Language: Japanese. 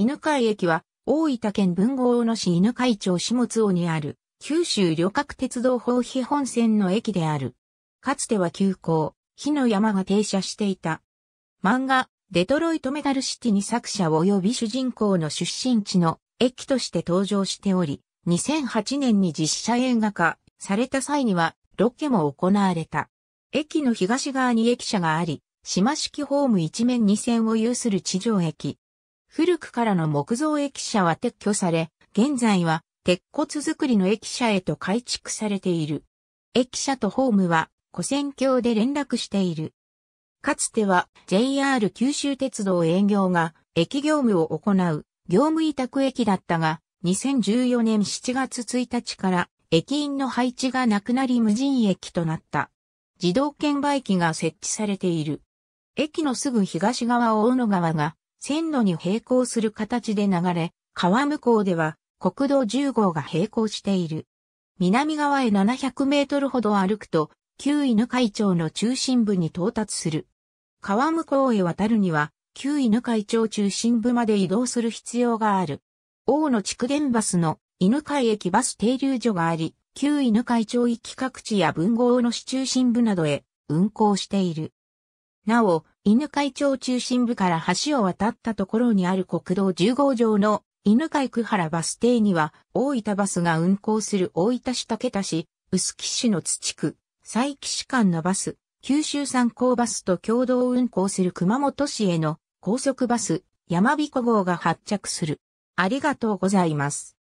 犬飼駅は、大分県文豪の野市犬飼町下津尾にある、九州旅客鉄道法批本線の駅である。かつては急行、火の山が停車していた。漫画、デトロイトメタルシティに作者及び主人公の出身地の駅として登場しており、2008年に実写映画化された際にはロケも行われた。駅の東側に駅舎があり、島式ホーム一面二線を有する地上駅、古くからの木造駅舎は撤去され、現在は鉄骨造りの駅舎へと改築されている。駅舎とホームは古線橋で連絡している。かつては JR 九州鉄道営業が駅業務を行う業務委託駅だったが、2014年7月1日から駅員の配置がなくなり無人駅となった。自動券売機が設置されている。駅のすぐ東側を大野川が線路に並行する形で流れ、川向こうでは国道10号が並行している。南側へ700メートルほど歩くと、旧犬会町の中心部に到達する。川向こうへ渡るには、旧犬会町中心部まで移動する必要がある。大野区電バスの犬会駅バス停留所があり、旧犬会町き各地や文豪の市中心部などへ運行している。なお、犬飼町中心部から橋を渡ったところにある国道1 5号上の犬飼区原バス停には、大分バスが運行する大分市竹田市、臼杵市の土区、佐伯市間のバス、九州産高バスと共同運行する熊本市への高速バス、山彦号が発着する。ありがとうございます。